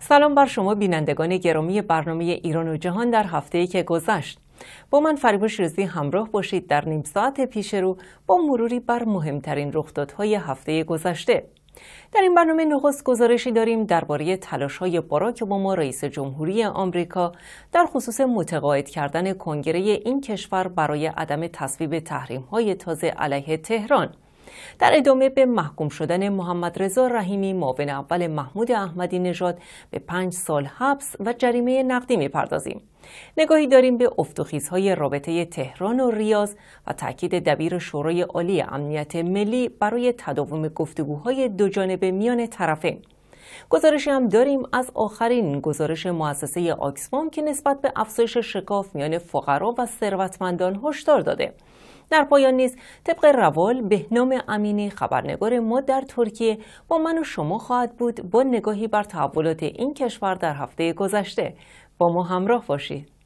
سلام بر شما بینندگان گرامی برنامه ایران و جهان در هفته‌ای که گذشت. با من فریبا روزی همراه باشید در نیم ساعت پیش رو با مروری بر مهمترین رخدادهای هفته گذشته. در این برنامه نخست گزارشی داریم درباره تلاش‌های باراک اوباما رئیس جمهوری آمریکا در خصوص متقاعد کردن کنگره این کشور برای عدم تصویب تحریم‌های تازه علیه تهران. در ادامه به محکوم شدن محمد رضا رحیمی معاون اول محمود احمدی نژاد به پنج سال حبس و جریمه نقدی میپردازیم نگاهی داریم به افتخیزهای رابطه تهران و ریاض و تاکید دبیر شورای عالی امنیت ملی برای تداوم گفتگوهای دوجانبه میان طرفین گزارشی هم داریم از آخرین گزارش مؤسسه آکسفام که نسبت به افزایش شکاف میان فقرا و ثروتمندان هشدار داده در پایان نیز طبق روال بهنام امینی خبرنگار ما در ترکیه با من و شما خواهد بود با نگاهی بر تحولات این کشور در هفته گذشته با ما همراه باشید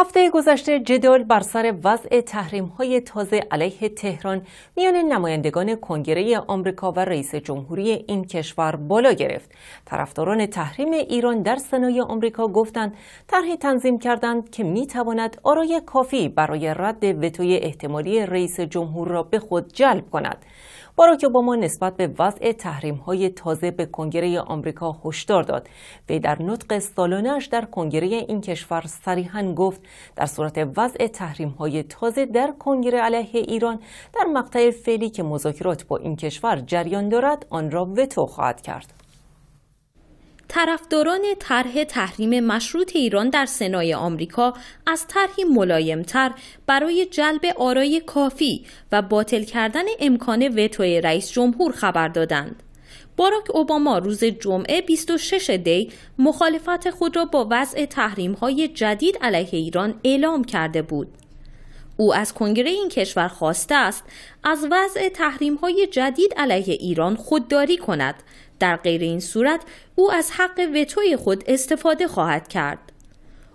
هفته گذشته جدال بر سر وضع تحریم های تازه علیه تهران میان نمایندگان کنگره آمریکا و رئیس جمهوری این کشور بالا گرفت. طرفداران تحریم ایران در سنای آمریکا گفتند طرح تنظیم کردند که میتواند آرای کافی برای رد وتوی احتمالی رئیس جمهور را به خود جلب کند. باراک اوباما نسبت به وضع تحریم های تازه به کنگره آمریکا هشدار داد وی در نطق سالانهاش در کنگره این کشور صریحا گفت در صورت وضع تحریم های تازه در کنگره علیه ایران در مقطع فعلی که مذاکرات با این کشور جریان دارد آن را وتو خواهد کرد طرفداران طرح تحریم مشروط ایران در سنای آمریکا از طرحی ملایمتر برای جلب آرای کافی و باطل کردن امکان وتوی رئیس جمهور خبر دادند. باراک اوباما روز جمعه 26 دی مخالفت خود را با وضع تحریم های جدید علیه ایران اعلام کرده بود. او از کنگره این کشور خواسته است از وضع تحریم های جدید علیه ایران خودداری کند در غیر این صورت او از حق وتوی خود استفاده خواهد کرد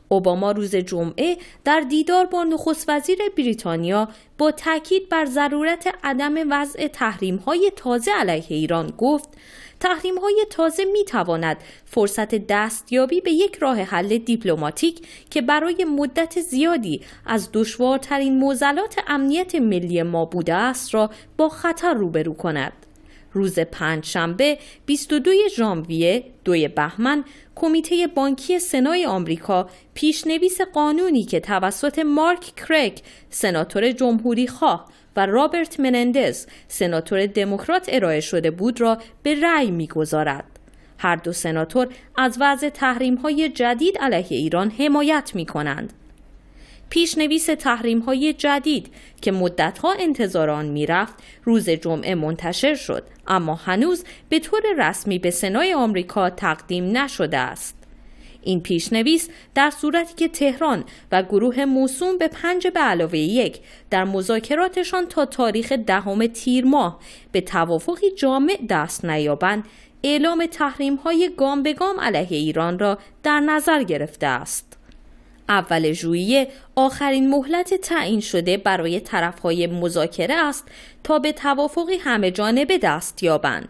اوباما روز جمعه در دیدار با نخست وزیر بریتانیا با تاکید بر ضرورت عدم وضع تحریم های تازه علیه ایران گفت تحریم های تازه می تواند فرصت دستیابی به یک راه حل دیپلماتیک که برای مدت زیادی از دشوارترین موزلات امنیت ملی ما بوده است را با خطر روبرو کند. روز پنجشنبه 22 ژانویه دوی بهمن کمیته بانکی سنای آمریکا پیشنویس قانونی که توسط مارک کرک سناتور جمهوری خواه و رابرت منندز سناتور دموکرات ارائه شده بود را به رأی میگذارد هر دو سناتور از وضع تحریم های جدید علیه ایران حمایت می کنند. پیشنویس تحریم های جدید که مدتها انتظار آن رفت روز جمعه منتشر شد اما هنوز به طور رسمی به سنای آمریکا تقدیم نشده است. این پیشنویس در صورتی که تهران و گروه موسوم به پنج به علاوه یک در مذاکراتشان تا تاریخ دهم تیر ماه به توافقی جامع دست نیابند اعلام تحریم های گام به گام علیه ایران را در نظر گرفته است. اول ژوئیه آخرین مهلت تعیین شده برای طرفهای مذاکره است تا به توافقی همه جانبه دست یابند.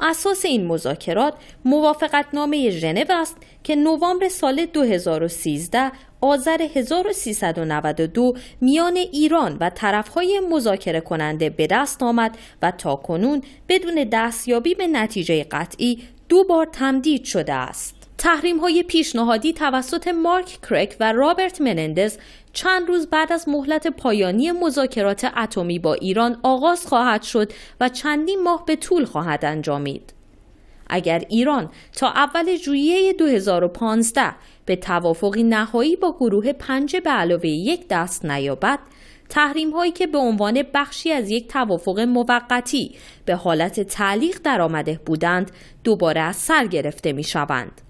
اساس این مذاکرات موافقتنامه ژنو است که نوامبر سال 2013 آذر 1392 میان ایران و طرفهای مذاکره کننده به دست آمد و تا کنون بدون دستیابی به نتیجه قطعی دو بار تمدید شده است. تحریم های پیشنهادی توسط مارک کرک و رابرت منندز چند روز بعد از مهلت پایانی مذاکرات اتمی با ایران آغاز خواهد شد و چندین ماه به طول خواهد انجامید. اگر ایران تا اول ژوئیه 2015 به توافقی نهایی با گروه پنج به علاوه یک دست نیابد، تحریم هایی که به عنوان بخشی از یک توافق موقتی به حالت تعلیق درآمده بودند دوباره از سر گرفته می شوند.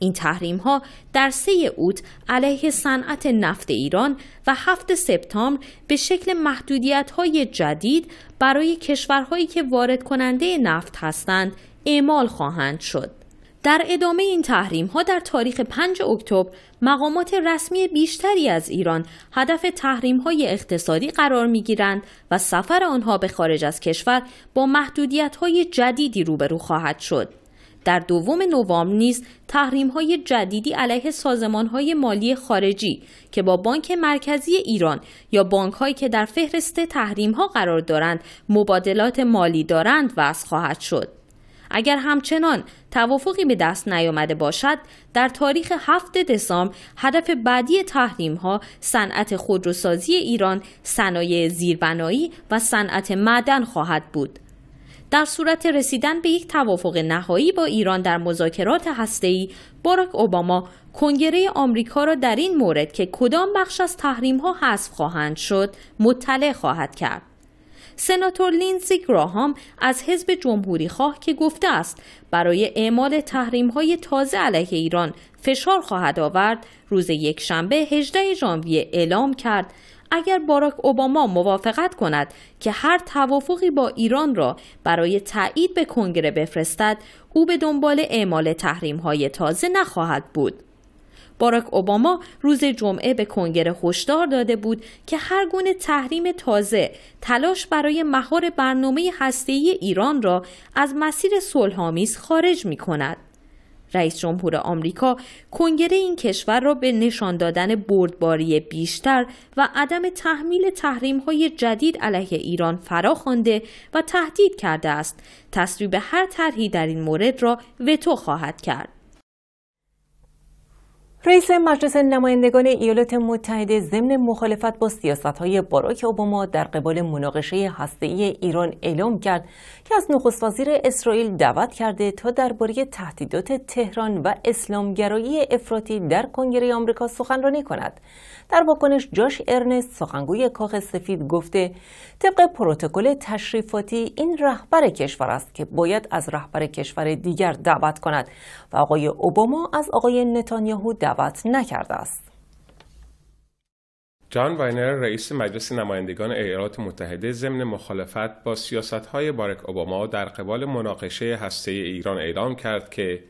این تحریم ها در سه اوت علیه صنعت نفت ایران و هفت سپتامبر به شکل محدودیت های جدید برای کشورهایی که وارد کننده نفت هستند اعمال خواهند شد. در ادامه این تحریم ها در تاریخ 5 اکتبر مقامات رسمی بیشتری از ایران هدف تحریم های اقتصادی قرار می گیرند و سفر آنها به خارج از کشور با محدودیت های جدیدی روبرو خواهد شد. در دوم نوامبر نیز تحریم های جدیدی علیه سازمان های مالی خارجی که با بانک مرکزی ایران یا بانک که در فهرست تحریم ها قرار دارند مبادلات مالی دارند وضع خواهد شد. اگر همچنان توافقی به دست نیامده باشد در تاریخ 7 دسامبر هدف بعدی تحریم ها صنعت خودروسازی ایران، صنایع زیربنایی و صنعت معدن خواهد بود. در صورت رسیدن به یک توافق نهایی با ایران در مذاکرات هسته‌ای باراک اوباما کنگره آمریکا را در این مورد که کدام بخش از تحریم حذف خواهند شد مطلع خواهد کرد سناتور لینزی گراهام از حزب جمهوری خواه که گفته است برای اعمال تحریم های تازه علیه ایران فشار خواهد آورد روز یکشنبه 18 ژانویه اعلام کرد اگر باراک اوباما موافقت کند که هر توافقی با ایران را برای تایید به کنگره بفرستد او به دنبال اعمال تحریم های تازه نخواهد بود باراک اوباما روز جمعه به کنگره هشدار داده بود که هر گونه تحریم تازه تلاش برای مهار برنامه هسته‌ای ایران را از مسیر صلح‌آمیز خارج می‌کند. رئیس جمهور آمریکا کنگره این کشور را به نشان دادن بردباری بیشتر و عدم تحمیل تحریم های جدید علیه ایران فرا خوانده و تهدید کرده است تصویب هر طرحی در این مورد را وتو خواهد کرد رئیس مجلس نمایندگان ایالات متحده ضمن مخالفت با سیاست های باراک اوباما در قبال مناقشه ای ایران اعلام کرد که از نخست وزیر اسرائیل دعوت کرده تا درباره تهدیدات تهران و اسلامگرایی افراطی در کنگره آمریکا سخنرانی کند. در واکنش جاش ارنست سخنگوی کاخ سفید گفته طبق پروتکل تشریفاتی این رهبر کشور است که باید از رهبر کشور دیگر دعوت کند و آقای اوباما از آقای نتانیاهو دعوت نکرده است. جان واینر رئیس مجلس نمایندگان ایالات متحده ضمن مخالفت با های بارک اوباما در قبال مناقشه هسته ایران اعلام کرد که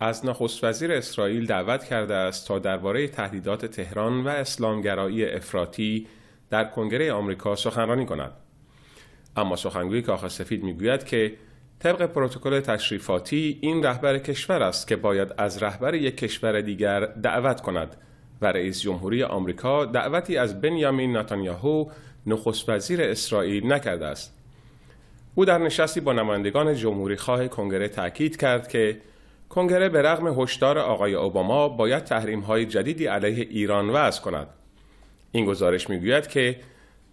از نخست وزیر اسرائیل دعوت کرده است تا درباره تهدیدات تهران و اسلامگرایی افراطی در کنگره آمریکا سخنرانی کند. اما سخنگوی کاخ سفید میگوید که طبق پروتکل تشریفاتی این رهبر کشور است که باید از رهبر یک کشور دیگر دعوت کند و رئیس جمهوری آمریکا دعوتی از بنیامین نتانیاهو نخست وزیر اسرائیل نکرده است او در نشستی با نمایندگان جمهوری خواه کنگره تاکید کرد که کنگره به رغم هشدار آقای اوباما باید تحریم های جدیدی علیه ایران وضع کند این گزارش میگوید که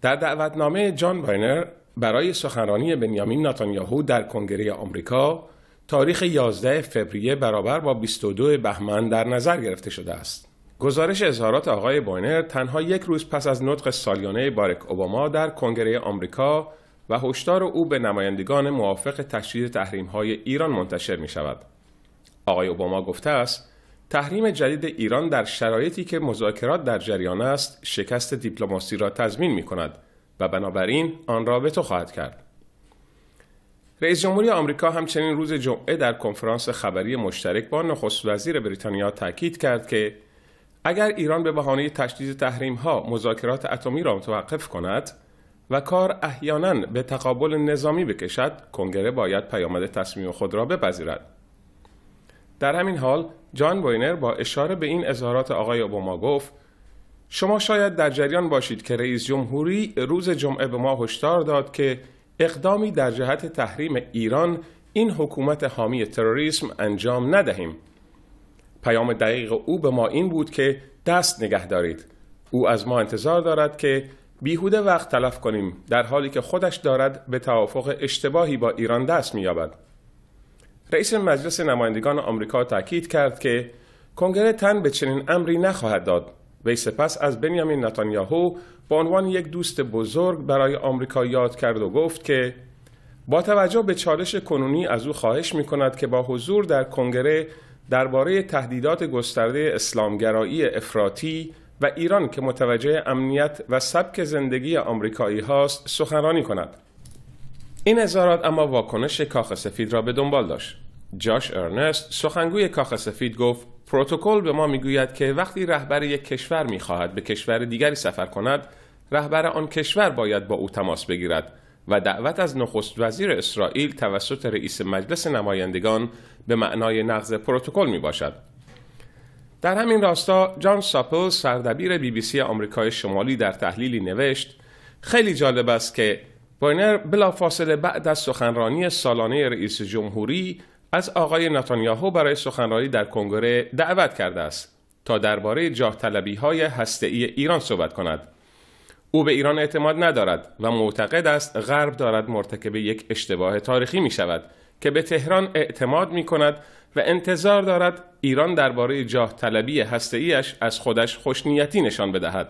در دعوتنامه جان باینر، برای سخنرانی بنیامین نتانیاهو در کنگره آمریکا تاریخ 11 فوریه برابر با 22 بهمن در نظر گرفته شده است. گزارش اظهارات آقای باینر تنها یک روز پس از نطق سالیانه بارک اوباما در کنگره آمریکا و هشدار او به نمایندگان موافق تشدید تحریم های ایران منتشر می شود. آقای اوباما گفته است تحریم جدید ایران در شرایطی که مذاکرات در جریان است شکست دیپلماسی را تضمین می و بنابراین آن را به تو خواهد کرد. رئیس جمهوری آمریکا همچنین روز جمعه در کنفرانس خبری مشترک با نخست وزیر بریتانیا تاکید کرد که اگر ایران به بهانه تشدید تحریم ها مذاکرات اتمی را متوقف کند و کار احیانا به تقابل نظامی بکشد کنگره باید پیامد تصمیم خود را بپذیرد در همین حال جان بوینر با اشاره به این اظهارات آقای اوباما گفت شما شاید در جریان باشید که رئیس جمهوری روز جمعه به ما هشدار داد که اقدامی در جهت تحریم ایران این حکومت حامی تروریسم انجام ندهیم. پیام دقیق او به ما این بود که دست نگه دارید. او از ما انتظار دارد که بیهوده وقت تلف کنیم در حالی که خودش دارد به توافق اشتباهی با ایران دست می‌یابد. رئیس مجلس نمایندگان آمریکا تاکید کرد که کنگره تن به چنین امری نخواهد داد وی سپس از بنیامین نتانیاهو به عنوان یک دوست بزرگ برای آمریکا یاد کرد و گفت که با توجه به چالش کنونی از او خواهش می کند که با حضور در کنگره درباره تهدیدات گسترده اسلامگرایی افراطی و ایران که متوجه امنیت و سبک زندگی آمریکایی هاست سخنرانی کند. این اظهارات اما واکنش کاخ سفید را به دنبال داشت. جاش ارنست سخنگوی کاخ سفید گفت پروتکل به ما میگوید که وقتی رهبر یک کشور میخواهد به کشور دیگری سفر کند رهبر آن کشور باید با او تماس بگیرد و دعوت از نخست وزیر اسرائیل توسط رئیس مجلس نمایندگان به معنای نقض پروتکل می باشد. در همین راستا جان ساپل سردبیر بی بی سی آمریکای شمالی در تحلیلی نوشت خیلی جالب است که بلا بلافاصله بعد از سخنرانی سالانه رئیس جمهوری از آقای نتانیاهو برای سخنرانی در کنگره دعوت کرده است تا درباره جاه طلبی های هسته ای ایران صحبت کند او به ایران اعتماد ندارد و معتقد است غرب دارد مرتکب یک اشتباه تاریخی می شود که به تهران اعتماد می کند و انتظار دارد ایران درباره جاه طلبی از خودش خوشنیتی نشان بدهد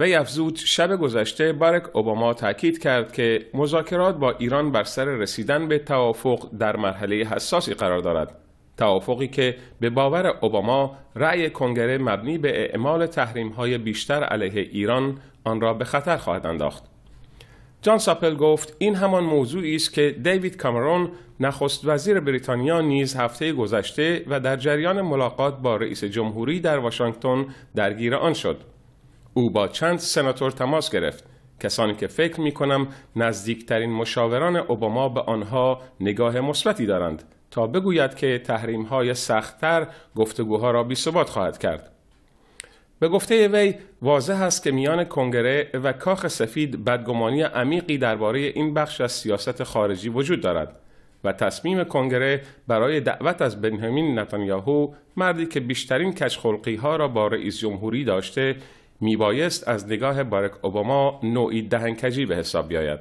وی افزود شب گذشته بارک اوباما تاکید کرد که مذاکرات با ایران بر سر رسیدن به توافق در مرحله حساسی قرار دارد توافقی که به باور اوباما رأی کنگره مبنی به اعمال های بیشتر علیه ایران آن را به خطر خواهد انداخت جان ساپل گفت این همان موضوعی است که دیوید کامرون نخست وزیر بریتانیا نیز هفته گذشته و در جریان ملاقات با رئیس جمهوری در واشنگتن درگیر آن شد او با چند سناتور تماس گرفت کسانی که فکر می کنم نزدیکترین مشاوران اوباما به آنها نگاه مثبتی دارند تا بگوید که تحریم های سختتر گفتگوها را بی ثبات خواهد کرد. به گفته وی واضح است که میان کنگره و کاخ سفید بدگمانی عمیقی درباره این بخش از سیاست خارجی وجود دارد و تصمیم کنگره برای دعوت از بنیامین نتانیاهو مردی که بیشترین کشخلقی ها را با رئیس جمهوری داشته میبایست از نگاه بارک اوباما نوعی دهنکجی به حساب بیاید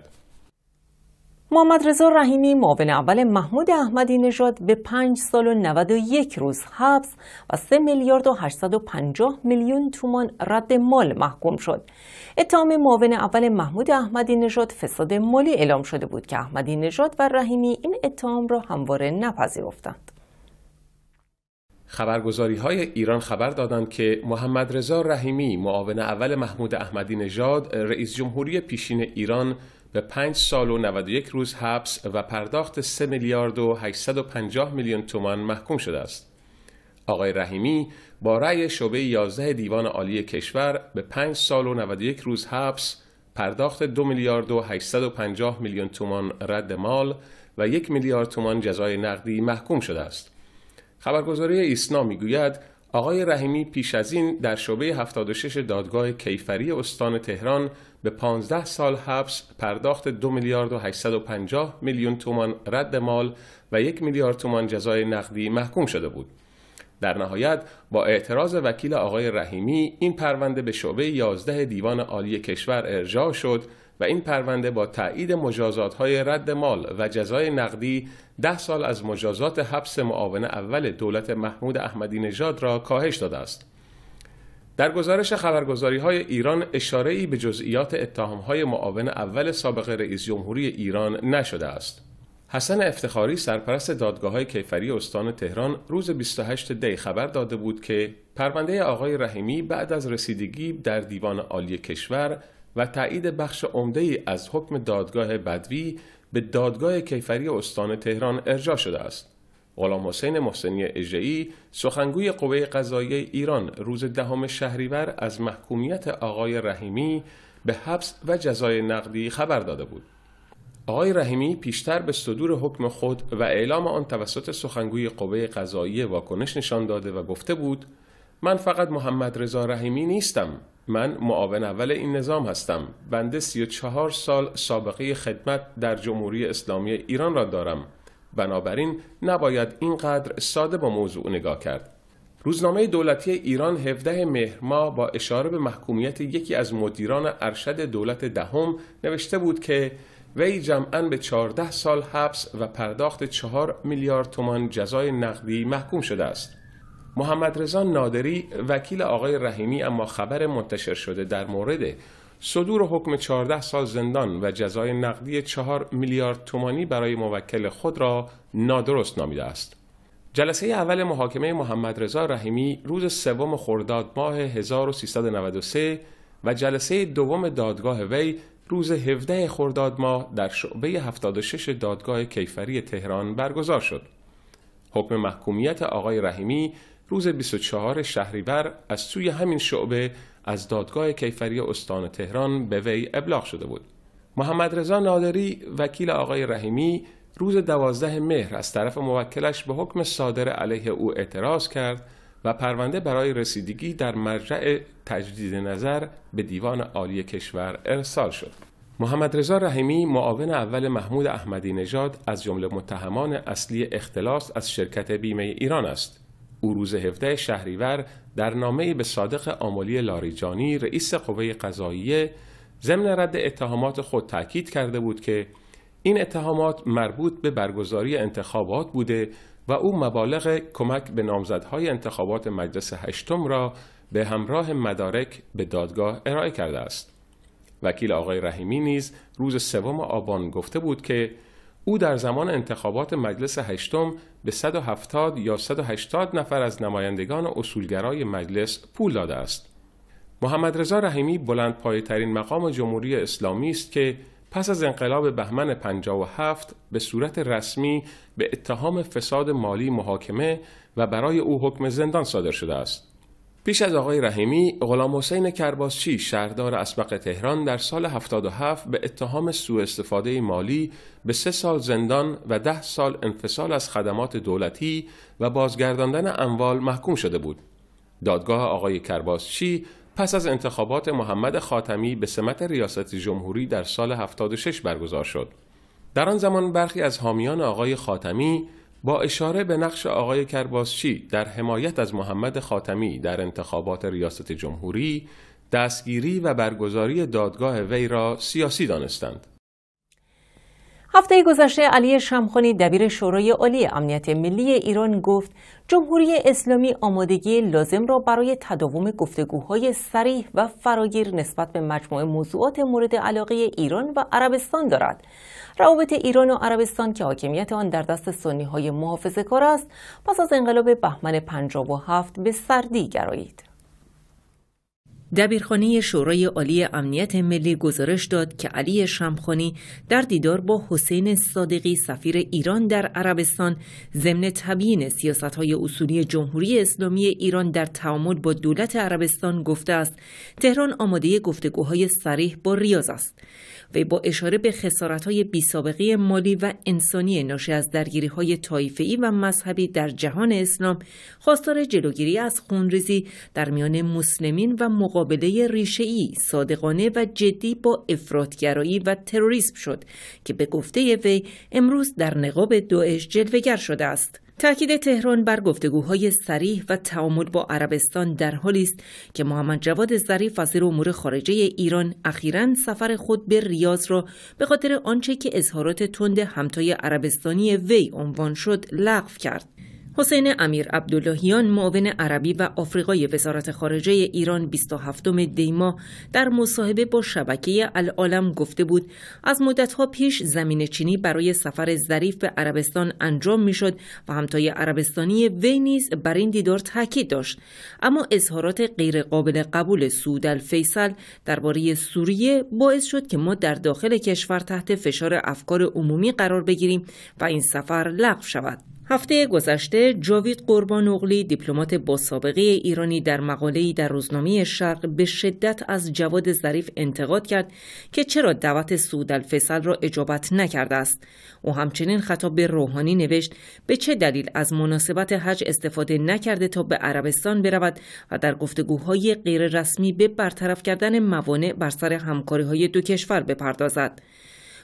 محمد رضا رحیمی معاون اول محمود احمدی نژاد به 5 سال و 91 روز حبس و 3 میلیارد و 850 میلیون تومان رد مال محکوم شد. اتهام معاون اول محمود احمدی نژاد فساد مالی اعلام شده بود که احمدی نژاد و رحیمی این اتهام را همواره نپذیرفتند. خبرگزاری های ایران خبر دادند که محمد رضا رحیمی معاون اول محمود احمدی نژاد رئیس جمهوری پیشین ایران به 5 سال و 91 روز حبس و پرداخت 3 میلیارد و 850 میلیون تومان محکوم شده است. آقای رحیمی با رأی شعبه 11 دیوان عالی کشور به 5 سال و 91 روز حبس، پرداخت 2 میلیارد و 850 میلیون تومان رد مال و 1 میلیارد تومان جزای نقدی محکوم شده است. خبرگزاری ایسنا میگوید آقای رحیمی پیش از این در شعبه 76 دادگاه کیفری استان تهران به 15 سال حبس پرداخت 2 میلیارد و 850 میلیون تومان رد مال و 1 میلیارد تومان جزای نقدی محکوم شده بود. در نهایت با اعتراض وکیل آقای رحیمی این پرونده به شعبه 11 دیوان عالی کشور ارجاع شد و این پرونده با تایید مجازات های رد مال و جزای نقدی ده سال از مجازات حبس معاون اول دولت محمود احمدی نژاد را کاهش داده است. در گزارش خبرگزاری های ایران اشاره ای به جزئیات اتهام های معاون اول سابق رئیس جمهوری ایران نشده است. حسن افتخاری سرپرست دادگاه های کیفری استان تهران روز 28 دی خبر داده بود که پرونده آقای رحیمی بعد از رسیدگی در دیوان عالی کشور و تایید بخش عمده ای از حکم دادگاه بدوی به دادگاه کیفری استان تهران ارجاع شده است. غلام حسین محسنی اجعی سخنگوی قوه قضایی ایران روز دهم شهریور از محکومیت آقای رحیمی به حبس و جزای نقدی خبر داده بود. آقای رحیمی پیشتر به صدور حکم خود و اعلام آن توسط سخنگوی قوه قضایی واکنش نشان داده و گفته بود من فقط محمد رضا رحیمی نیستم من معاون اول این نظام هستم بنده 34 سال سابقه خدمت در جمهوری اسلامی ایران را دارم بنابراین نباید اینقدر ساده با موضوع نگاه کرد روزنامه دولتی ایران 17 مهر ماه با اشاره به محکومیت یکی از مدیران ارشد دولت دهم نوشته بود که وی جمعا به 14 سال حبس و پرداخت 4 میلیارد تومان جزای نقدی محکوم شده است. محمد رضا نادری وکیل آقای رحیمی اما خبر منتشر شده در مورد صدور حکم 14 سال زندان و جزای نقدی 4 میلیارد تومانی برای موکل خود را نادرست نامیده است. جلسه اول محاکمه محمد رضا رحیمی روز سوم خرداد ماه 1393 و جلسه دوم دادگاه وی روز 17 خرداد ماه در شعبه 76 دادگاه کیفری تهران برگزار شد. حکم محکومیت آقای رحیمی روز 24 شهریور از سوی همین شعبه از دادگاه کیفری استان تهران به وی ابلاغ شده بود. محمد رضا نادری وکیل آقای رحیمی روز 12 مهر از طرف موکلش به حکم صادر علیه او اعتراض کرد و پرونده برای رسیدگی در مرجع تجدید نظر به دیوان عالی کشور ارسال شد. محمد رضا رحیمی معاون اول محمود احمدی نژاد از جمله متهمان اصلی اختلاس از شرکت بیمه ایران است. او روز 17 شهریور در نامه به صادق آملی لاریجانی رئیس قوه قضاییه ضمن رد اتهامات خود تاکید کرده بود که این اتهامات مربوط به برگزاری انتخابات بوده و او مبالغ کمک به نامزدهای انتخابات مجلس هشتم را به همراه مدارک به دادگاه ارائه کرده است. وکیل آقای رحیمی نیز روز سوم آبان گفته بود که او در زمان انتخابات مجلس هشتم به 170 یا 180 نفر از نمایندگان اصولگرای مجلس پول داده است. محمد رضا رحیمی بلند پایه ترین مقام جمهوری اسلامی است که پس از انقلاب بهمن 57 به صورت رسمی به اتهام فساد مالی محاکمه و برای او حکم زندان صادر شده است. پیش از آقای رحیمی غلام حسین کرباسچی شهردار اسبق تهران در سال 77 به اتهام سوء استفاده مالی به سه سال زندان و ده سال انفصال از خدمات دولتی و بازگرداندن اموال محکوم شده بود. دادگاه آقای کرباسچی پس از انتخابات محمد خاتمی به سمت ریاست جمهوری در سال 76 برگزار شد. در آن زمان برخی از حامیان آقای خاتمی با اشاره به نقش آقای کرباسچی در حمایت از محمد خاتمی در انتخابات ریاست جمهوری دستگیری و برگزاری دادگاه وی را سیاسی دانستند. هفته گذشته علی شمخانی دبیر شورای عالی امنیت ملی ایران گفت جمهوری اسلامی آمادگی لازم را برای تداوم گفتگوهای سریح و فراگیر نسبت به مجموعه موضوعات مورد علاقه ایران و عربستان دارد. روابط ایران و عربستان که حاکمیت آن در دست سنی های کار است پس از انقلاب بهمن 57 به سردی گرایید. دبیرخانه شورای عالی امنیت ملی گزارش داد که علی شمخانی در دیدار با حسین صادقی سفیر ایران در عربستان ضمن تبیین سیاستهای اصولی جمهوری اسلامی ایران در تعامل با دولت عربستان گفته است تهران آماده گفتگوهای سریح با ریاض است و با اشاره به خسارتهای بیسابقه مالی و انسانی ناشی از درگیریهای طایفه‌ای و مذهبی در جهان اسلام خواستار جلوگیری از خونریزی در میان مسلمین و مقابل مقابله ریشه‌ای، صادقانه و جدی با افرادگرایی و تروریسم شد که به گفته وی امروز در نقاب داعش جلوگر شده است. تاکید تهران بر گفتگوهای سریح و تعامل با عربستان در حالی است که محمد جواد ظریف وزیر امور خارجه ایران اخیرا سفر خود به ریاض را به خاطر آنچه که اظهارات تند همتای عربستانی وی عنوان شد لغو کرد حسین امیر عبداللهیان معاون عربی و آفریقای وزارت خارجه ایران 27 دیما در مصاحبه با شبکه العالم گفته بود از مدتها پیش زمین چینی برای سفر ظریف به عربستان انجام میشد و همتای عربستانی وی نیز بر این دیدار تاکید داشت اما اظهارات غیرقابل قبول سعود الفیصل درباره سوریه باعث شد که ما در داخل کشور تحت فشار افکار عمومی قرار بگیریم و این سفر لغو شود هفته گذشته جاوید قربان اغلی دیپلمات با سابقه ایرانی در مقاله‌ای در روزنامه شرق به شدت از جواد ظریف انتقاد کرد که چرا دعوت سود الفصل را اجابت نکرده است او همچنین خطاب به روحانی نوشت به چه دلیل از مناسبت حج استفاده نکرده تا به عربستان برود و در گفتگوهای غیررسمی به برطرف کردن موانع بر سر همکاری های دو کشور بپردازد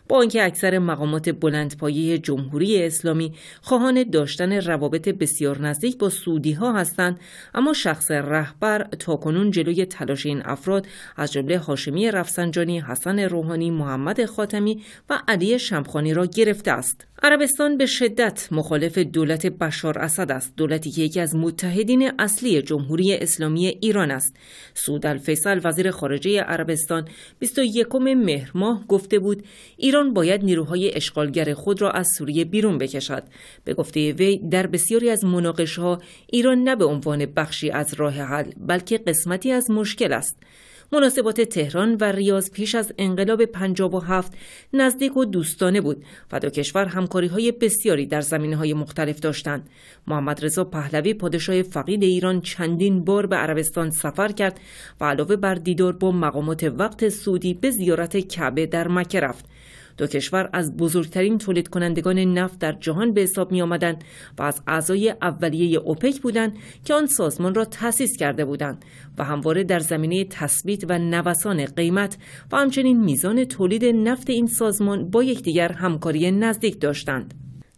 با آنکه اکثر مقامات بلندپایه جمهوری اسلامی خواهان داشتن روابط بسیار نزدیک با سودی ها هستند اما شخص رهبر تاکنون جلوی تلاش این افراد از جمله هاشمی رفسنجانی، حسن روحانی، محمد خاتمی و علی شمخانی را گرفته است. عربستان به شدت مخالف دولت بشار اسد است دولتی که یکی از متحدین اصلی جمهوری اسلامی ایران است سود الفیصل وزیر خارجه عربستان 21 مهر ماه گفته بود ایران ایران باید نیروهای اشغالگر خود را از سوریه بیرون بکشد به گفته وی در بسیاری از مناقشه ها ایران نه به عنوان بخشی از راه حل بلکه قسمتی از مشکل است مناسبات تهران و ریاض پیش از انقلاب 57 نزدیک و دوستانه بود و دو کشور همکاری های بسیاری در زمین های مختلف داشتند. محمد رضا پهلوی پادشاه فقید ایران چندین بار به عربستان سفر کرد و علاوه بر دیدار با مقامات وقت سعودی به زیارت کعبه در مکه رفت. دو کشور از بزرگترین تولید کنندگان نفت در جهان به حساب می و از اعضای اولیه اوپک بودند که آن سازمان را تأسیس کرده بودند و همواره در زمینه تثبیت و نوسان قیمت و همچنین میزان تولید نفت این سازمان با یکدیگر همکاری نزدیک داشتند.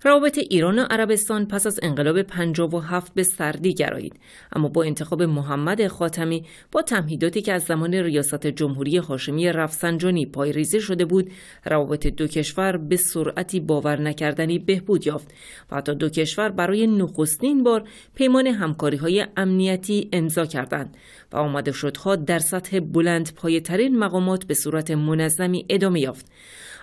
روابط ایران و عربستان پس از انقلاب 57 به سردی گرایید اما با انتخاب محمد خاتمی با تمهیداتی که از زمان ریاست جمهوری هاشمی رفسنجانی پایریزی شده بود روابط دو کشور به سرعتی باور نکردنی بهبود یافت و حتی دو کشور برای نخستین بار پیمان همکاری های امنیتی امضا کردند و آمده شدها در سطح بلند پایترین مقامات به صورت منظمی ادامه یافت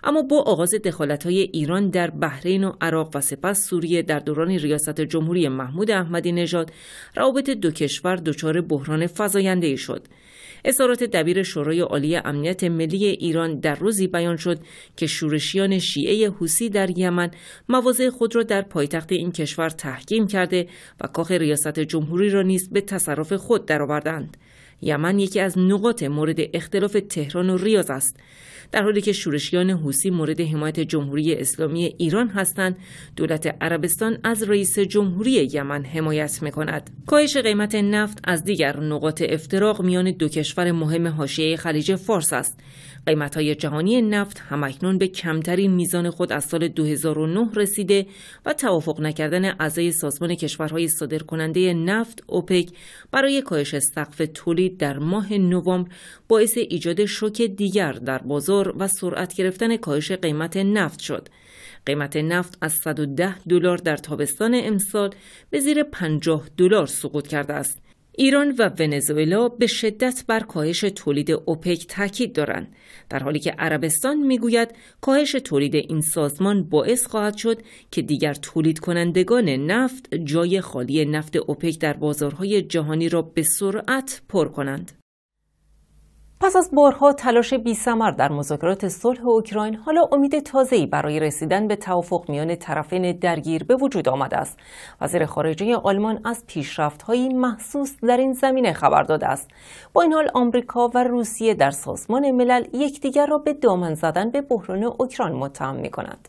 اما با آغاز دخالت های ایران در بحرین و عراق و سپس سوریه در دوران ریاست جمهوری محمود احمدی نژاد روابط دو کشور دچار بحران فزاینده شد اظهارات دبیر شورای عالی امنیت ملی ایران در روزی بیان شد که شورشیان شیعه حوسی در یمن مواضع خود را در پایتخت این کشور تحکیم کرده و کاخ ریاست جمهوری را نیز به تصرف خود درآوردند یمن یکی از نقاط مورد اختلاف تهران و ریاض است در حالی که شورشیان حوسی مورد حمایت جمهوری اسلامی ایران هستند دولت عربستان از رئیس جمهوری یمن حمایت میکند کاهش قیمت نفت از دیگر نقاط افتراق میان دو کشور مهم حاشیه خلیج فارس است های جهانی نفت همکنون به کمترین میزان خود از سال 2009 رسیده و توافق نکردن اعضای سازمان کشورهای صادرکننده نفت اوپک برای کاهش سقف تولید در ماه نوامبر باعث ایجاد شوک دیگر در بازار و سرعت گرفتن کاهش قیمت نفت شد. قیمت نفت از 110 دلار در تابستان امسال به زیر 50 دلار سقوط کرده است. ایران و ونزوئلا به شدت بر کاهش تولید اوپک تاکید دارند در حالی که عربستان میگوید کاهش تولید این سازمان باعث خواهد شد که دیگر تولید کنندگان نفت جای خالی نفت اوپک در بازارهای جهانی را به سرعت پر کنند پس از بارها تلاش بیثمر در مذاکرات صلح اوکراین حالا امید تازه‌ای برای رسیدن به توافق میان طرفین درگیر به وجود آمده است وزیر خارجه آلمان از پیشرفتهایی محسوس در این زمینه خبر داده است با این حال آمریکا و روسیه در سازمان ملل یکدیگر را به دامن زدن به بحران اوکراین متهم می‌کنند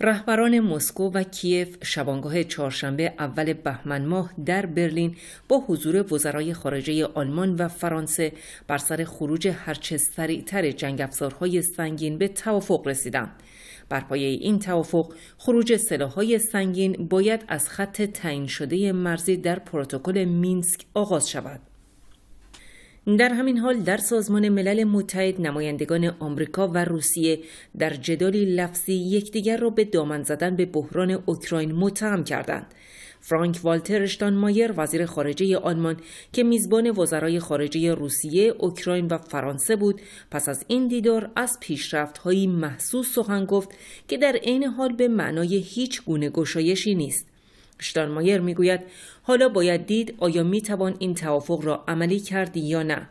رهبران مسکو و کیف شبانگاه چهارشنبه اول بهمن ماه در برلین با حضور وزرای خارجه آلمان و فرانسه بر سر خروج هرچه سریعتر جنگ افزارهای سنگین به توافق رسیدند. بر پایه این توافق خروج سلاحهای سنگین باید از خط تعیین شده مرزی در پروتکل مینسک آغاز شود. در همین حال در سازمان ملل متحد نمایندگان آمریکا و روسیه در جدالی لفظی یکدیگر را به دامن زدن به بحران اوکراین متهم کردند. فرانک والتر مایر وزیر خارجه آلمان که میزبان وزرای خارجه روسیه، اوکراین و فرانسه بود، پس از این دیدار از پیشرفت‌های محسوس سخن گفت که در عین حال به معنای هیچ گونه گشایشی نیست. شتانمایر میگوید حالا باید دید آیا میتوان این توافق را عملی کرد یا نه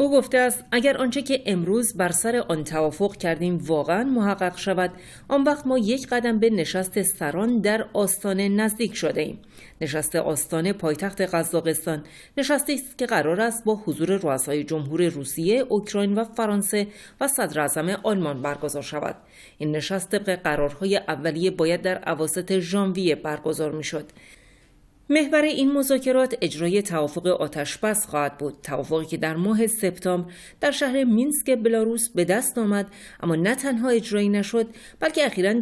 او گفته است اگر آنچه که امروز بر سر آن توافق کردیم واقعا محقق شود آن وقت ما یک قدم به نشست سران در آستانه نزدیک شده ایم نشست آستانه پایتخت قزاقستان نشستی است که قرار است با حضور رؤسای جمهور روسیه اوکراین و فرانسه و صدر آلمان برگزار شود این نشست طبق قرارهای اولیه باید در اواسط ژانویه برگزار میشد محور این مذاکرات اجرای توافق آتشبس خواهد بود توافقی که در ماه سپتامبر در شهر مینسک بلاروس به دست آمد اما نه تنها اجرایی نشد بلکه اخیرا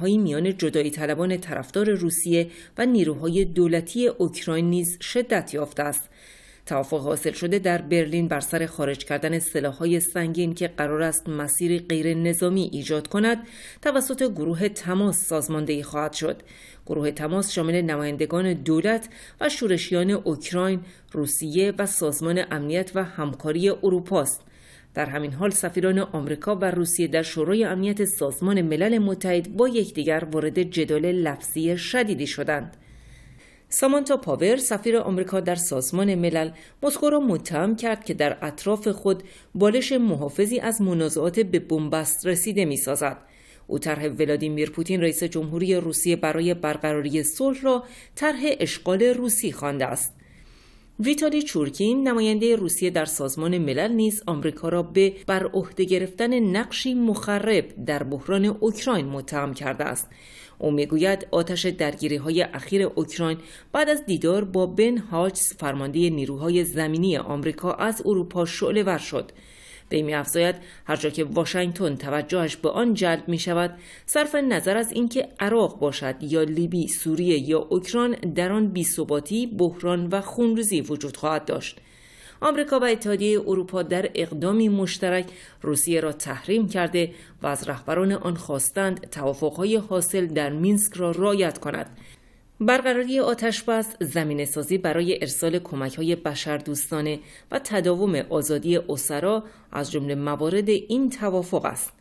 های میان جدایی طلبان طرفدار روسیه و نیروهای دولتی اوکراین نیز شدت یافته است توافق حاصل شده در برلین بر سر خارج کردن سلاحهای سنگین که قرار است مسیر غیر نظامی ایجاد کند توسط گروه تماس سازماندهی خواهد شد گروه تماس شامل نمایندگان دولت و شورشیان اوکراین، روسیه و سازمان امنیت و همکاری اروپا است. در همین حال سفیران آمریکا و روسیه در شورای امنیت سازمان ملل متحد با یکدیگر وارد جدال لفظی شدیدی شدند. سامانتا پاور سفیر آمریکا در سازمان ملل مسکو را متهم کرد که در اطراف خود بالش محافظی از منازعات به بنبست رسیده میسازد او طرح ولادیمیر پوتین رئیس جمهوری روسیه برای برقراری صلح را طرح اشغال روسی خوانده است ویتالی چورکین نماینده روسیه در سازمان ملل نیز آمریکا را به بر عهده گرفتن نقشی مخرب در بحران اوکراین متهم کرده است او میگوید آتش درگیری های اخیر اوکراین بعد از دیدار با بن هاچس فرمانده نیروهای زمینی آمریکا از اروپا شعله ور شد وی میافزاید جا که واشنگتن توجهش به آن جلب می شود صرف نظر از اینکه عراق باشد یا لیبی سوریه یا اوکران در آن بیثباتی بحران و خونریزی وجود خواهد داشت آمریکا و اتحادیه اروپا در اقدامی مشترک روسیه را تحریم کرده و از رهبران آن خواستند توافقهای حاصل در مینسک را رعایت کند برقراری آتش بس زمین سازی برای ارسال کمک های بشردوستانه و تداوم آزادی اسرا از جمله موارد این توافق است.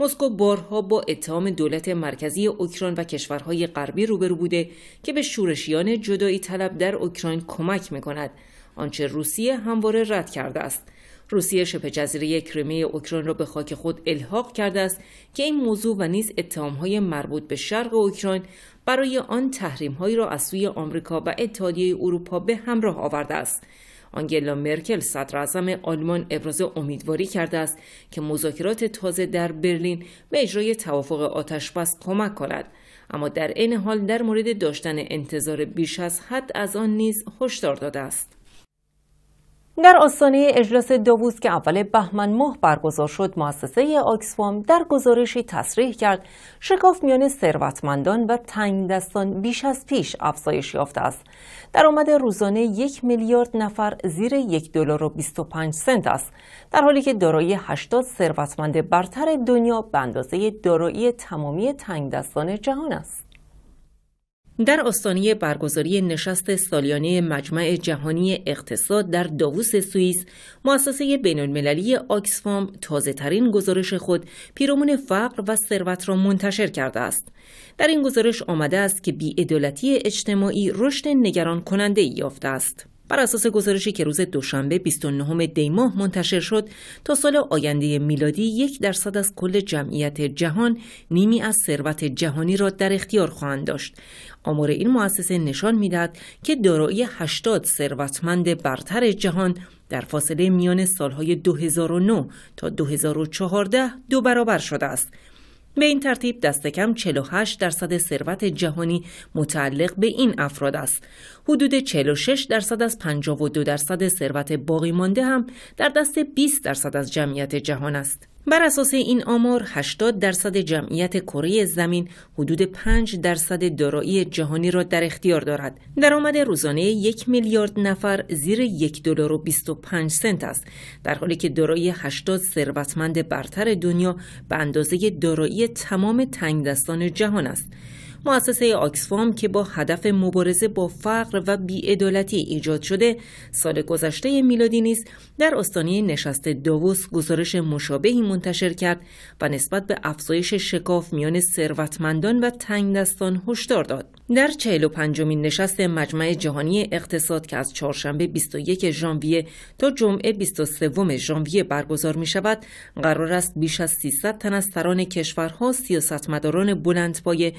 مسکو بارها با اتهام دولت مرکزی اوکراین و کشورهای غربی روبرو بوده که به شورشیان جدایی طلب در اوکراین کمک میکند آنچه روسیه همواره رد کرده است روسیه شبه جزیره کریمه اوکراین را به خاک خود الحاق کرده است که این موضوع و نیز اتهامهای مربوط به شرق اوکراین برای آن هایی را از سوی آمریکا و اتحادیه اروپا به همراه آورده است آنگلا مرکل صدر آلمان ابراز امیدواری کرده است که مذاکرات تازه در برلین به اجرای توافق آتشبس کمک کند اما در عین حال در مورد داشتن انتظار بیش از حد از آن نیز هشدار داده است در آستانه اجلاس داووس که اول بهمن ماه برگزار شد مؤسسه آکسفام در گزارشی تصریح کرد شکاف میان ثروتمندان و تنگدستان بیش از پیش افزایش یافته است درآمد روزانه یک میلیارد نفر زیر یک دلار و 25 سنت است در حالی که دارایی 80 ثروتمند برتر دنیا به اندازه دارایی تمامی تنگدستان جهان است در آستانه برگزاری نشست سالیانه مجمع جهانی اقتصاد در داووس سوئیس، مؤسسه بین‌المللی آکسفام تازه گزارش خود پیرامون فقر و ثروت را منتشر کرده است. در این گزارش آمده است که بی‌عدالتی اجتماعی رشد نگران کننده یافته است. بر اساس گزارشی که روز دوشنبه 29 دی منتشر شد تا سال آینده میلادی یک درصد از کل جمعیت جهان نیمی از ثروت جهانی را در اختیار خواهند داشت آمار این مؤسسه نشان میدهد که دارایی 80 ثروتمند برتر جهان در فاصله میان سالهای 2009 تا 2014 دو برابر شده است به این ترتیب دست کم 48 درصد ثروت جهانی متعلق به این افراد است. حدود 46 درصد از 52 درصد ثروت باقی مانده هم در دست 20 درصد از جمعیت جهان است. بر اساس این آمار 80 درصد جمعیت کره زمین حدود 5 درصد دارایی جهانی را در اختیار دارد. درآمد روزانه یک میلیارد نفر زیر یک دلار و 25 سنت است در حالی که دارایی 80 ثروتمند برتر دنیا به اندازه دارایی تمام تنگدستان جهان است. مؤسسه آکسفام که با هدف مبارزه با فقر و بیعدالتی ایجاد شده سال گذشته میلادی نیز در استانی نشست داووس گزارش مشابهی منتشر کرد و نسبت به افزایش شکاف میان ثروتمندان و تنگدستان هشدار داد در 45 نشست مجمع جهانی اقتصاد که از چهارشنبه 21 ژانویه تا جمعه 23 ژانویه برگزار می شود قرار است بیش از 300 تن از سران کشورها سیاستمداران بلندپایه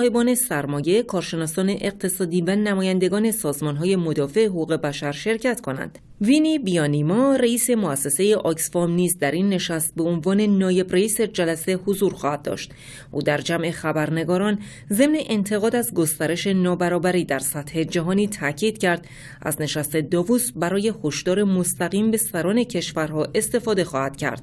صاحبان سرمایه، کارشناسان اقتصادی و نمایندگان های مدافع حقوق بشر شرکت کنند. وینی بیانیما رئیس مؤسسه آکسفام نیز در این نشست به عنوان نایب رئیس جلسه حضور خواهد داشت او در جمع خبرنگاران ضمن انتقاد از گسترش نابرابری در سطح جهانی تاکید کرد از نشست داووس برای هشدار مستقیم به سران کشورها استفاده خواهد کرد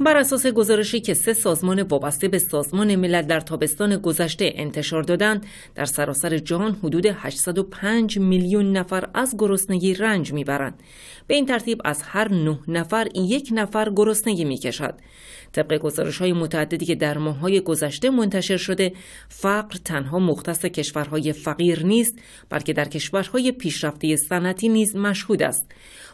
بر اساس گزارشی که سه سازمان وابسته به سازمان ملل در تابستان گذشته انتشار دادند در سراسر جهان حدود 805 میلیون نفر از گرسنگی رنج میبرند به این ترتیب از هر نه نفر یک نفر گرسنگی میکشد طبق گزارش های متعددی که در ماههای گذشته منتشر شده فقر تنها مختص کشورهای فقیر نیست بلکه در کشورهای پیشرفته صنعتی نیز مشهود است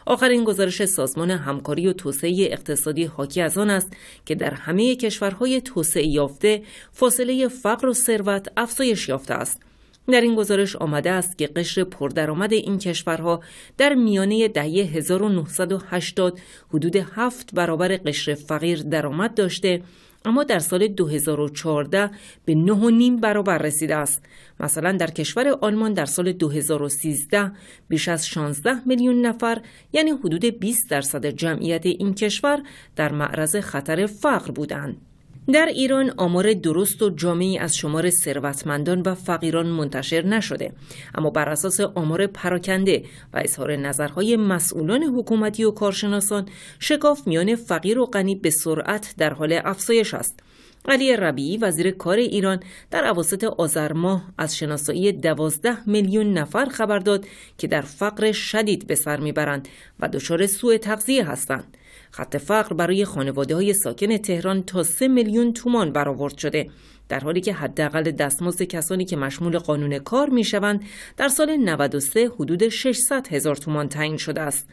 آخرین گزارش سازمان همکاری و توسعه اقتصادی حاکی از آن است که در همه کشورهای توسعه یافته فاصله فقر و ثروت افزایش یافته است در این گزارش آمده است که قشر پردرآمد این کشورها در میانه دهه 1980 حدود 7 برابر قشر فقیر درآمد داشته اما در سال 2014 به نیم برابر رسیده است. مثلا در کشور آلمان در سال 2013 بیش از 16 میلیون نفر یعنی حدود 20 درصد جمعیت این کشور در معرض خطر فقر بودند. در ایران آمار درست و جامعی از شمار ثروتمندان و فقیران منتشر نشده اما بر اساس آمار پراکنده و اظهار نظرهای مسئولان حکومتی و کارشناسان شکاف میان فقیر و غنی به سرعت در حال افزایش است علی ربیعی وزیر کار ایران در اواسط آذر ماه از شناسایی 12 میلیون نفر خبر داد که در فقر شدید به سر میبرند و دچار سوء تغذیه هستند خط فقر برای خانواده های ساکن تهران تا 3 میلیون تومان برآورد شده در حالی که حداقل دستمزد کسانی که مشمول قانون کار میشوند در سال 93 حدود 600 هزار تومان تعیین شده است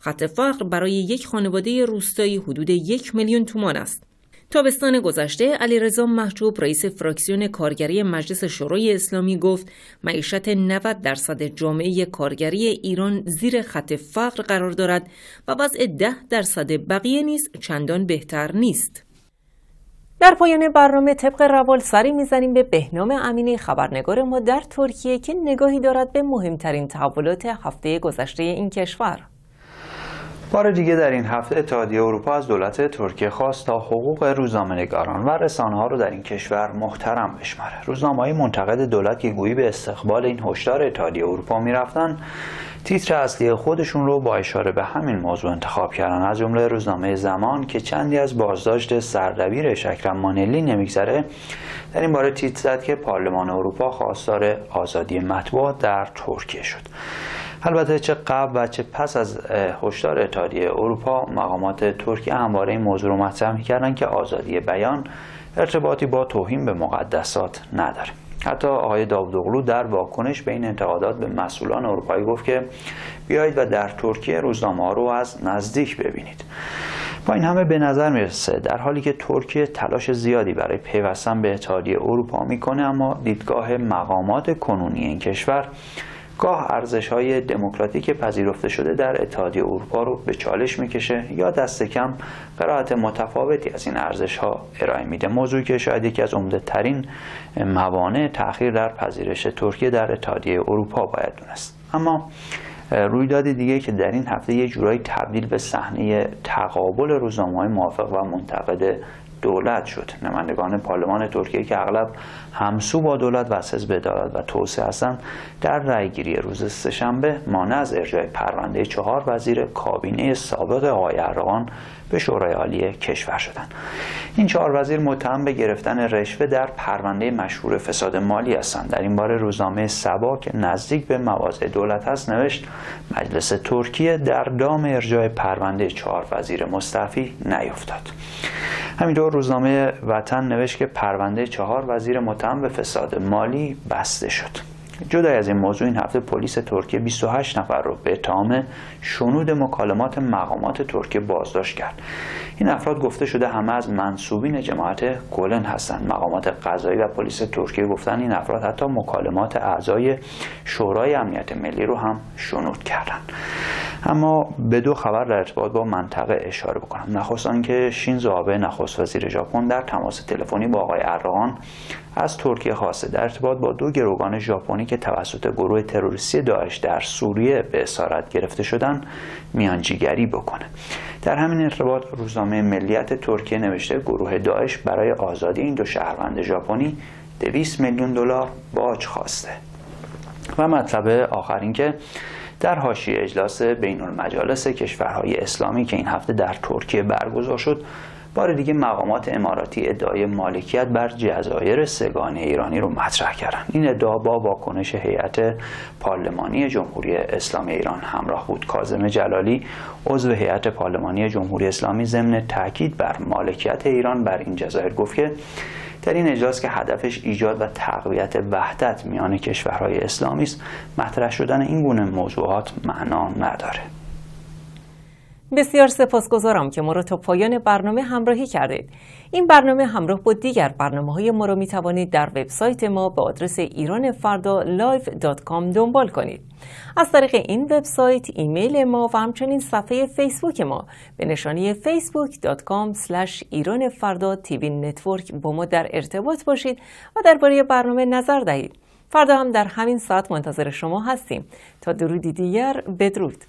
خط فقر برای یک خانواده روستایی حدود یک میلیون تومان است تابستان گذشته علیرضا محجوب رئیس فراکسیون کارگری مجلس شورای اسلامی گفت معیشت 90 درصد جامعه کارگری ایران زیر خط فقر قرار دارد و وضع 10 درصد بقیه نیز چندان بهتر نیست. در پایان برنامه طبق روال سری میزنیم به بهنام امینی خبرنگار ما در ترکیه که نگاهی دارد به مهمترین تحولات هفته گذشته این کشور. بار دیگه در این هفته اتحادیه اروپا از دولت ترکیه خواست تا حقوق روزنامه‌نگاران و رسانه‌ها رو در این کشور محترم بشماره. روزنامه‌های منتقد دولت که گویی به استقبال این هشدار اتحادیه اروپا می‌رفتن، تیتر اصلی خودشون رو با اشاره به همین موضوع انتخاب کردن از جمله روزنامه زمان که چندی از بازداشت سردبیر مانلین مانلی نمیگذره در این باره تیتر زد که پارلمان اروپا خواستار آزادی مطبوعات در ترکیه شد البته چه قبل و چه پس از هشدار اتحادیه اروپا مقامات ترکیه همواره این موضوع رو مطرح میکردن که آزادی بیان ارتباطی با توهین به مقدسات نداره حتی آقای داودوغلو در واکنش به این انتقادات به مسئولان اروپایی گفت که بیایید و در ترکیه روزنامه رو از نزدیک ببینید با این همه به نظر میرسه در حالی که ترکیه تلاش زیادی برای پیوستن به اتحادیه اروپا میکنه اما دیدگاه مقامات کنونی این کشور گاه ارزش های دموکراتیک پذیرفته شده در اتحادیه اروپا رو به چالش میکشه یا دست کم قرائت متفاوتی از این ارزش ها ارائه میده موضوعی که شاید یکی از عمده ترین موانع تاخیر در پذیرش ترکیه در اتحادیه اروپا باید دونست اما رویداد دیگه که در این هفته یه جورایی تبدیل به صحنه تقابل روزنامه‌های موافق و منتقد دولت شد نمایندگان پارلمان ترکیه که اغلب همسو با دولت و از حزب و توسعه هستند در رایگیری روز سهشنبه مانع از ارجاع پرونده چهار وزیر کابینه سابق آقای به شورای عالی کشور شدند این چهار وزیر متهم به گرفتن رشوه در پرونده مشهور فساد مالی هستند در این باره روزنامه سبا که نزدیک به مواضع دولت هست نوشت مجلس ترکیه در دام ارجاع پرونده چهار وزیر مستعفی نیفتاد همینطور روزنامه وطن نوشت که پرونده چهار وزیر متهم به فساد مالی بسته شد جدای از این موضوع این هفته پلیس ترکیه 28 نفر رو به اتهام شنود مکالمات مقامات ترکیه بازداشت کرد این افراد گفته شده همه از منصوبین جماعت گلن هستند مقامات قضایی و پلیس ترکیه گفتن این افراد حتی مکالمات اعضای شورای امنیت ملی رو هم شنود کردند اما به دو خبر در ارتباط با منطقه اشاره بکنم نخست آنکه شینزو آبه نخست وزیر ژاپن در تماس تلفنی با آقای اردوغان از ترکیه خواسته در ارتباط با دو گروگان ژاپنی که توسط گروه تروریستی داعش در سوریه به اسارت گرفته شدن میانجیگری بکنه در همین ارتباط روزنامه ملیت ترکیه نوشته گروه داعش برای آزادی این دو شهروند ژاپنی 200 میلیون دلار باج خواسته و مطلب آخر اینکه در حاشیه اجلاس بین المجالس کشورهای اسلامی که این هفته در ترکیه برگزار شد بار دیگه مقامات اماراتی ادعای مالکیت بر جزایر سگان ایرانی رو مطرح کردن این ادعا با واکنش هیئت پارلمانی جمهوری اسلامی ایران همراه بود کازم جلالی عضو هیئت پارلمانی جمهوری اسلامی ضمن تاکید بر مالکیت ایران بر این جزایر گفت که در این اجلاس که هدفش ایجاد و تقویت وحدت میان کشورهای اسلامی است مطرح شدن این گونه موضوعات معنا نداره بسیار سپاسگزارم که ما را تا پایان برنامه همراهی کردید. این برنامه همراه با دیگر برنامه های ما را می توانید در وبسایت ما به آدرس ایران فردا live.com دنبال کنید. از طریق این وبسایت، ایمیل ما و همچنین صفحه فیسبوک ما به نشانی facebookcom نتورک با ما در ارتباط باشید و درباره برنامه نظر دهید. فردا هم در همین ساعت منتظر شما هستیم تا درودی دیگر بدرود